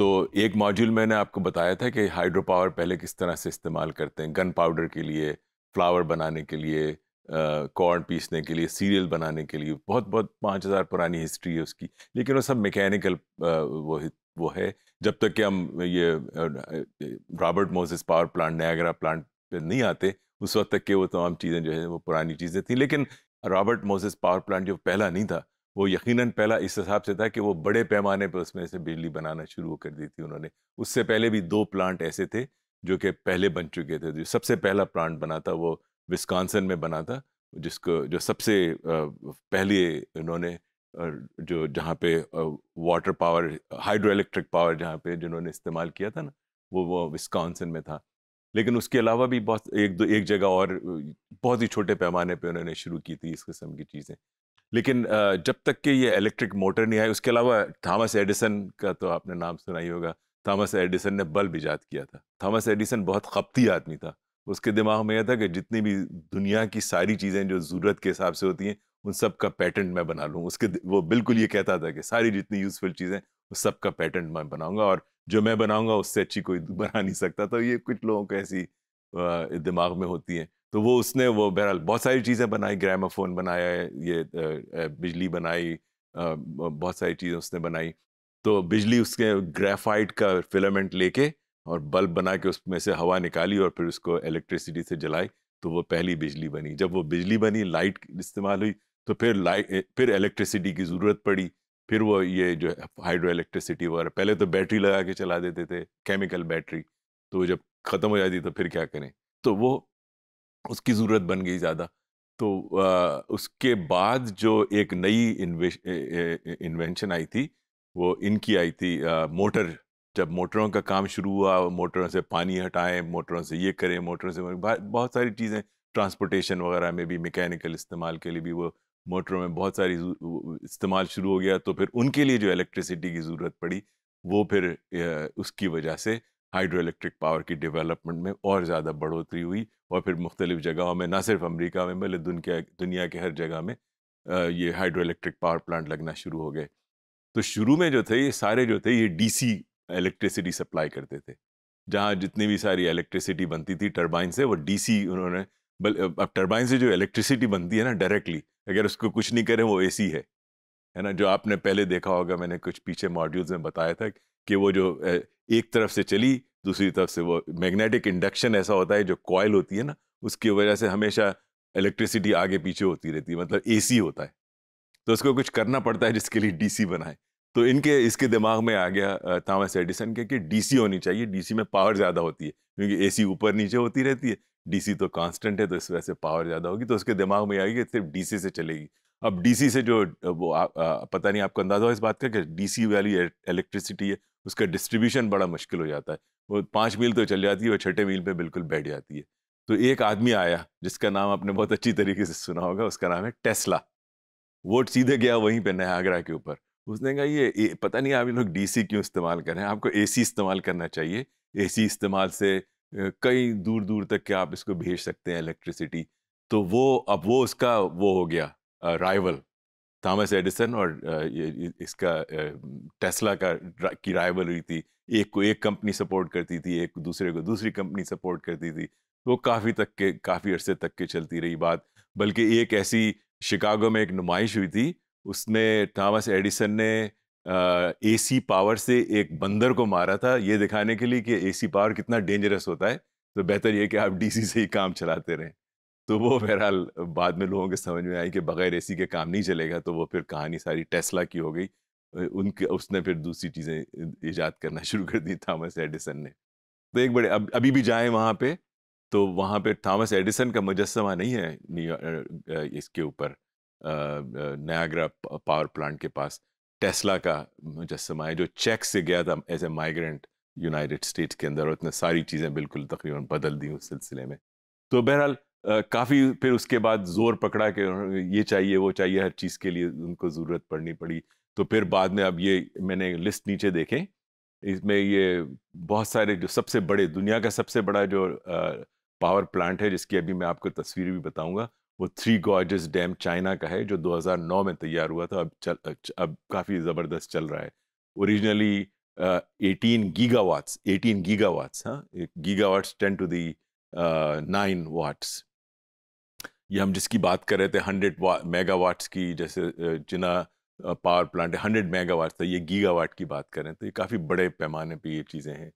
तो एक मॉड्यूल मैंने आपको बताया था कि हाइड्रो पावर पहले किस तरह से इस्तेमाल करते हैं गन पाउडर के लिए फ्लावर बनाने के लिए कॉर्न पीसने के लिए सीरियल बनाने के लिए बहुत बहुत पाँच हज़ार पुरानी हिस्ट्री है उसकी लेकिन वो सब मैकेनिकल वो वो है जब तक कि हम ये Robert Moses power plant Niagara plant पे नहीं आते उस वक्त तक के वो तमाम चीज़ें जो है वो पुरानी चीज़ें थी लेकिन रॉबर्ट मोसिस पावर प्लांट जो पहला नहीं था वो यकीनन पहला इस हिसाब से था कि वो बड़े पैमाने पर उसमें से बिजली बनाना शुरू कर दी थी उन्होंने उससे पहले भी दो प्लांट ऐसे थे जो कि पहले बन चुके थे जो सबसे पहला प्लांट बना था वो विस्कॉन्सन में बना था जिसको जो सबसे पहले उन्होंने जो जहाँ पे water power hydroelectric power जहाँ पे जिन्होंने इस्तेमाल किया था ना वो वो विस्कॉन्सन में था लेकिन उसके अलावा भी बहुत एक दो एक जगह और बहुत ही छोटे पैमाने पे उन्होंने शुरू की थी इस किस्म की चीज़ें लेकिन जब तक कि ये इलेक्ट्रिक मोटर नहीं आई उसके अलावा थॉमस एडिसन का तो आपने नाम सुना ही होगा थॉमस एडिसन ने बल्ब ईजाद किया था थॉमस एडिसन बहुत खपती आदमी था उसके दिमाग में यह था कि जितनी भी दुनिया की सारी चीज़ें जो ज़रूरत के हिसाब से होती हैं उन सब का पैटेंट मैं बना लूँ उसके वो बिल्कुल ये कहता था कि सारी जितनी यूज़फुल चीज़ें उस सब का पैटेंट मैं बनाऊँगा और जो मैं बनाऊँगा उससे अच्छी कोई बना नहीं सकता तो ये कुछ लोगों को ऐसी दिमाग में होती हैं तो वो उसने वो बहरहाल बहुत सारी चीज़ें बनाई ग्रामाफोन बनाया ये बिजली बनाई बहुत सारी चीज़ें उसने बनाई तो बिजली उसके ग्रेफाइट का फिलामेंट लेके और बल्ब बना के उसमें से हवा निकाली और फिर उसको इलेक्ट्रिसिटी से जलाई तो वो पहली बिजली बनी जब वो बिजली बनी लाइट इस्तेमाल हुई तो फिर लाइट फिर इलेक्ट्रिसिटी की ज़रूरत पड़ी फिर वो ये जो हाइड्रो इलेक्ट्रिसिटी वगैरह पहले तो बैटरी लगा के चला देते थे केमिकल बैटरी तो जब ख़त्म हो जाती तो फिर क्या करें तो वो उसकी ज़रूरत बन गई ज़्यादा तो आ, उसके बाद जो एक नई इन्वेंशन आई थी वो इनकी आई थी आ, मोटर जब मोटरों का काम शुरू हुआ मोटरों से पानी हटाएं मोटरों से ये करें मोटरों से बहुत सारी चीज़ें ट्रांसपोर्टेशन वगैरह में भी मैकेनिकल इस्तेमाल के लिए भी वो मोटरों में बहुत सारी इस्तेमाल शुरू हो गया तो फिर उनके लिए जो इलेक्ट्रिसिटी की ज़रूरत पड़ी वो फिर उसकी वजह से हाइड्रो इलेक्ट्रिक पावर की डेवलपमेंट में और ज़्यादा बढ़ोतरी हुई और फिर मुख्तलिफ़ जगहों में ना सिर्फ अमरीका में बल्कि दुनिया दुनिया के हर जगह में ये हाइड्रो इलेक्ट्रिक पावर प्लांट लगना शुरू हो गए तो शुरू में जो थे ये सारे जो थे ये डी सी इलेक्ट्रिसिटी सप्लाई करते थे जहाँ जितनी भी सारी इलेक्ट्रिसिटी बनती थी टर्बाइन से वो डी सी उन्होंने बल अब टर्बाइन से जो इलेक्ट्रिसिटी बनती है ना डायरेक्टली अगर उसको कुछ नहीं करें वो ए सी है है ना जो आपने पहले देखा होगा मैंने कुछ पीछे मॉड्यूल्स में बताया था कि वो जो एक तरफ से चली दूसरी तरफ से वो मैग्नेटिक इंडक्शन ऐसा होता है जो कॉयल होती है ना उसकी वजह से हमेशा इलेक्ट्रिसिटी आगे पीछे होती रहती है मतलब एसी होता है तो उसको कुछ करना पड़ता है जिसके लिए डीसी बनाए तो इनके इसके दिमाग में आ गया थॉमस एडिसन के कि डीसी होनी चाहिए डीसी में पावर ज़्यादा होती है क्योंकि एसी ऊपर नीचे होती रहती है डीसी तो कांस्टेंट है तो इस वजह से पावर ज़्यादा होगी तो उसके दिमाग में आएगी सिर्फ सिर्फ डीसी से चलेगी अब डीसी से जो वो आ, आ, पता नहीं आपको अंदाजा हो इस बात का कि डीसी वाली इलेक्ट्रिसिटी है उसका डिस्ट्रीब्यूशन बड़ा मुश्किल हो जाता है वो पाँच मील तो चल जाती है और छठे मील पर बिल्कुल बैठ जाती है तो एक आदमी आया जिसका नाम आपने बहुत अच्छी तरीके से सुना होगा उसका नाम है टेस्ला वो सीधे गया वहीं पर नयागरा के ऊपर उसने कहा ये ए, पता नहीं आप लोग डीसी क्यों इस्तेमाल कर रहे हैं आपको एसी इस्तेमाल करना चाहिए एसी इस्तेमाल से कई दूर दूर तक के आप इसको भेज सकते हैं इलेक्ट्रिसिटी तो वो अब वो उसका वो हो गया राइवल थॉमस एडिसन और इसका टेस्ला का की हुई थी एक को एक कंपनी सपोर्ट करती थी एक दूसरे को दूसरी कंपनी सपोर्ट करती थी वो तो काफ़ी तक के काफ़ी अरसे तक के चलती रही बात बल्कि एक ऐसी शिकागो में एक नुमाइश हुई थी उसमें थॉमस एडिसन ने ए सी पावर से एक बंदर को मारा था ये दिखाने के लिए कि ए सी पावर कितना डेंजरस होता है तो बेहतर ये कि आप सी से ही काम चलाते रहें तो वो बहरहाल बाद में लोगों के समझ में आई कि बगैर ए के काम नहीं चलेगा तो वो फिर कहानी सारी टेस्ला की हो गई उनके उसने फिर दूसरी चीज़ें ईजाद करना शुरू कर दी थॉमस एडिसन ने तो एक बड़े अब अभी भी जाएँ वहाँ पर तो वहाँ पर थॉमस एडिसन का मुजस्मा नहीं है इसके ऊपर नयागरा पावर प्लांट के पास टेस्ला का मुजस्मा है जो चेक से गया था as a migrant United States के अंदर और उसने सारी चीज़ें बिल्कुल तकरीबन बदल दी उस सिलसिले में तो बहरहाल काफ़ी फिर उसके बाद जोर पकड़ा कि ये चाहिए वो चाहिए हर चीज़ के लिए उनको ज़रूरत पड़नी पड़ी तो फिर बाद में अब ये मैंने लिस्ट नीचे देखें इसमें ये बहुत सारे जो सबसे बड़े दुनिया का सबसे बड़ा जो पावर प्लांट है जिसकी अभी मैं आपको तस्वीर भी बताऊंगा वो थ्री गॉर्जेस डैम चाइना का है जो 2009 में तैयार हुआ था अब चल अब काफ़ी ज़बरदस्त चल रहा है originally eighteen gigawatts eighteen gigawatts हाँ gigawatts ten to the nine watts ये हम जिसकी बात कर रहे थे हंड्रेड मेगावाट्स की जैसे जिना पावर प्लांट है हंड्रेड मेगावाट था ये गीगावाट की बात करें तो ये काफ़ी बड़े पैमाने पे ये चीज़ें हैं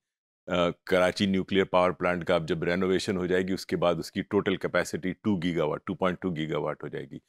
कराची न्यूक्लियर पावर प्लांट का अब जब रेनोवेशन हो जाएगी उसके बाद उसकी total capacity two gigawatt two point two gigawatt हो जाएगी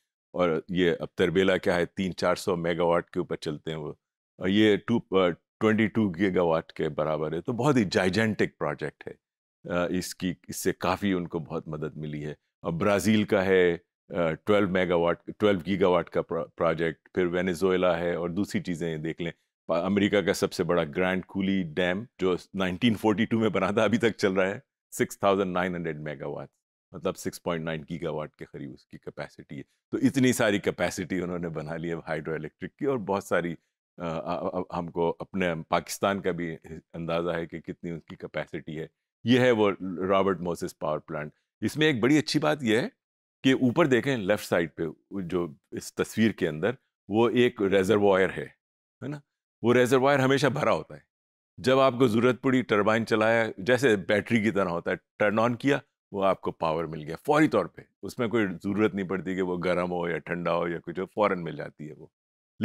और ये अब तरबेला क्या है तीन चार सौ मेगावाट के ऊपर चलते हैं वो और ये टू ट्वेंटी टू गीगावाट के बराबर है तो बहुत ही जाइजेंटिक प्रोजेक्ट है इसकी इससे काफ़ी उनको बहुत मदद मिली है ब्राज़ील का है ट्वेल्व मेगावाट ट्वेल्व गीगावाट का प्रोजेक्ट फिर वेनेजुएला है और दूसरी चीज़ें देख लें अमेरिका का सबसे बड़ा ग्रैंड कूली डैम जो 1942 में बना था अभी तक चल रहा है 6,900 मेगावाट मतलब 6.9 गीगावाट के करीब उसकी कैपेसिटी है तो इतनी सारी कैपेसिटी उन्होंने बना ली है हाइड्रो इलेक्ट्रिक की और बहुत सारी आ, आ, हमको अपने पाकिस्तान का भी अंदाज़ा है कि कितनी उसकी कैपेसिटी है यह है वो रॉबर्ट मोसिस पावर प्लांट इसमें एक बड़ी अच्छी बात यह है कि ऊपर देखें लेफ्ट साइड पे जो इस तस्वीर के अंदर वो एक रेजरवायर है है ना वो रेजरवायर हमेशा भरा होता है जब आपको ज़रूरत पड़ी टरबाइन चलाया जैसे बैटरी की तरह होता है टर्न ऑन किया वो आपको पावर मिल गया फौरी तौर पे उसमें कोई ज़रूरत नहीं पड़ती कि वो गर्म हो या ठंडा हो या कुछ हो फ़ौर मिल जाती है वो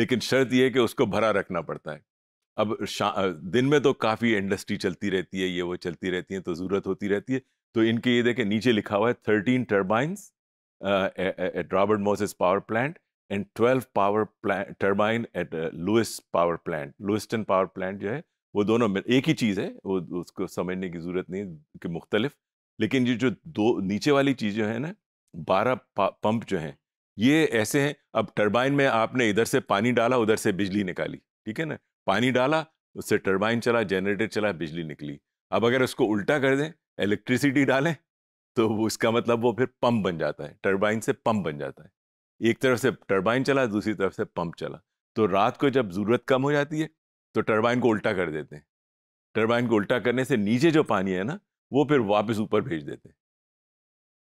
लेकिन शर्त यह है कि उसको भरा रखना पड़ता है अब दिन में तो काफ़ी इंडस्ट्री चलती रहती है ये वो चलती रहती है तो ज़रूरत होती रहती है तो इनके ये देखें नीचे लिखा हुआ है thirteen turbines at Robert Moses power plant and twelve power plant turbine at Lewis power plant Lewiston power plant जो है वो दोनों में एक ही चीज़ है वो उसको समझने की ज़रूरत नहीं कि मुख्तलिफ लेकिन ये जो दो नीचे वाली चीज़ जो है ना बारह पंप जो हैं ये ऐसे हैं अब टर्बाइन में आपने इधर से पानी डाला उधर से बिजली निकाली ठीक है ना पानी डाला उससे टर्बाइन चला जनरेटर चला बिजली निकली अब अगर उसको उल्टा कर दें इलेक्ट्रिसिटी डालें तो उसका मतलब वो फिर पंप बन जाता है टरबाइन से पंप बन जाता है एक तरफ से टरबाइन चला दूसरी तरफ से पंप चला तो रात को जब ज़रूरत कम हो जाती है तो टरबाइन को उल्टा कर देते हैं टरबाइन को उल्टा करने से नीचे जो पानी है ना वो फिर वापस ऊपर भेज देते हैं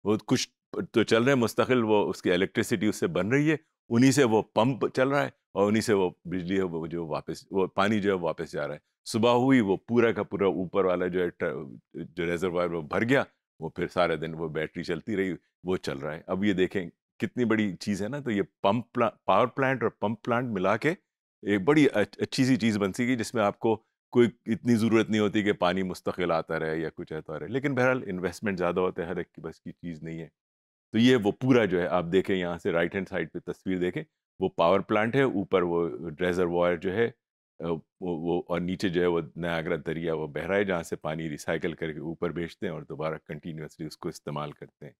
वो कुछ तो चल रहे हैं मुस्तकिल वो उसकी इलेक्ट्रिसिटी उससे बन रही है उन्हीं से वो पंप चल रहा है और उन्हीं से वो बिजली है वो जो वापस वो पानी जो है वापस जा रहा है सुबह हुई वो पूरा का पूरा ऊपर वाला जो है जो रेजरवायर वो भर गया वो फिर सारे दिन वो बैटरी चलती रही वो चल रहा है अब ये देखें कितनी बड़ी चीज़ है ना तो ये पंप प्ला, पावर प्लांट और पंप प्लांट मिला के एक बड़ी अच्छी सी चीज़ बन सकी जिसमें आपको कोई इतनी ज़रूरत नहीं होती कि पानी मुस्तकिल आता रहे या कुछ ऐसा रहे लेकिन बहरहाल इन्वेस्टमेंट ज़्यादा होता है हर एक की बस की चीज़ नहीं है तो ये वो पूरा जो है आप देखें यहाँ से राइट हैंड साइड पे तस्वीर देखें वो पावर प्लांट है ऊपर वो वायर जो है वो, वो और नीचे जो है वो नयागरा दरिया वो बह रहा है जहाँ से पानी रिसाइकल करके ऊपर भेजते हैं और दोबारा कंटिन्यूसली उसको इस्तेमाल करते हैं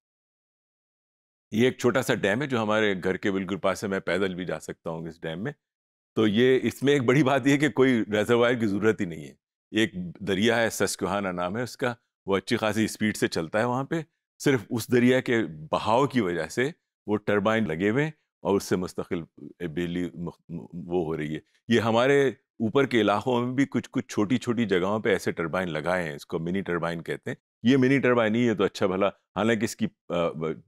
ये एक छोटा सा डैम है जो हमारे घर के बिल्कुल पास है मैं पैदल भी जा सकता हूँ इस डैम में तो ये इसमें एक बड़ी बात यह कि कोई रेजरवायर की ज़रूरत ही नहीं है एक दरिया है सस्कुहाना नाम है उसका वो अच्छी खासी स्पीड से चलता है वहाँ पे सिर्फ उस दरिया के बहाव की वजह से वो टर्बाइन लगे हुए और उससे मुस्तकिल बिजली वो हो रही है ये हमारे ऊपर के इलाकों में भी कुछ कुछ छोटी छोटी जगहों पे ऐसे टर्बाइन लगाए हैं इसको मिनी टर्बाइन कहते हैं ये मिनी टर्बाइन ही है तो अच्छा भला हालांकि इसकी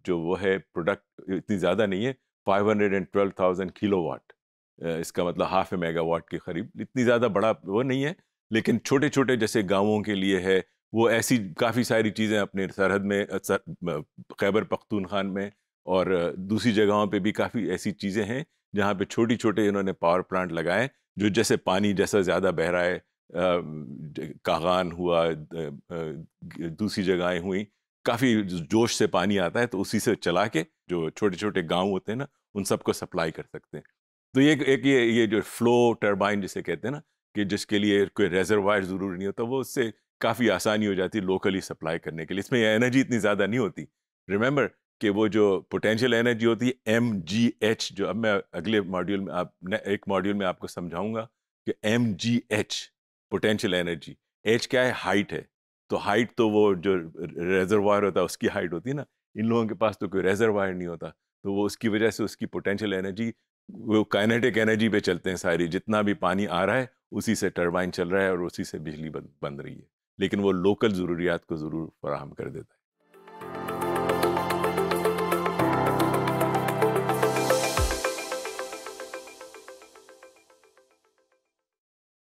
जो वो है प्रोडक्ट इतनी ज़्यादा नहीं है five hundred and twelve thousand kilowatt इसका मतलब हाफ ए मेगावाट के करीब इतनी ज़्यादा बड़ा वो नहीं है लेकिन छोटे छोटे जैसे गाँवों के लिए है वो ऐसी काफ़ी सारी चीज़ें अपने सरहद में खैबर खान में और दूसरी जगहों पे भी काफ़ी ऐसी चीज़ें हैं जहाँ पे छोटी छोटे इन्होंने पावर प्लांट लगाए जो जैसे पानी जैसा ज़्यादा बह रहा है कागान हुआ दूसरी जगहें हुई काफ़ी जोश से पानी आता है तो उसी से चला के जो छोटे छोटे गांव होते हैं ना उन सबको सप्लाई कर सकते हैं तो ये एक ये ये जो फ्लो टर्बाइन जिसे कहते हैं ना कि जिसके लिए कोई रेजरवायर ज़रूरी नहीं होता वो उससे काफ़ी आसानी हो जाती है लोकली सप्लाई करने के लिए इसमें एनर्जी इतनी ज़्यादा नहीं होती रिमेंबर कि वो जो पोटेंशियल एनर्जी होती है एम जी एच जो अब मैं अगले मॉड्यूल में आप एक मॉड्यूल में आपको समझाऊंगा कि M G H potential energy H क्या है हाइट है तो हाइट तो वो जो रेजरवायर होता है उसकी हाइट होती है ना इन लोगों के पास तो कोई रेजरवायर नहीं होता तो वो उसकी वजह से उसकी पोटेंशियल एनर्जी वो काइनेटिक एनर्जी पे चलते हैं सारी जितना भी पानी आ रहा है उसी से टर्बाइन चल रहा है और उसी से बिजली बन, बन रही है लेकिन वो लोकल ज़रूरियात को ज़रूर फराहम कर देता है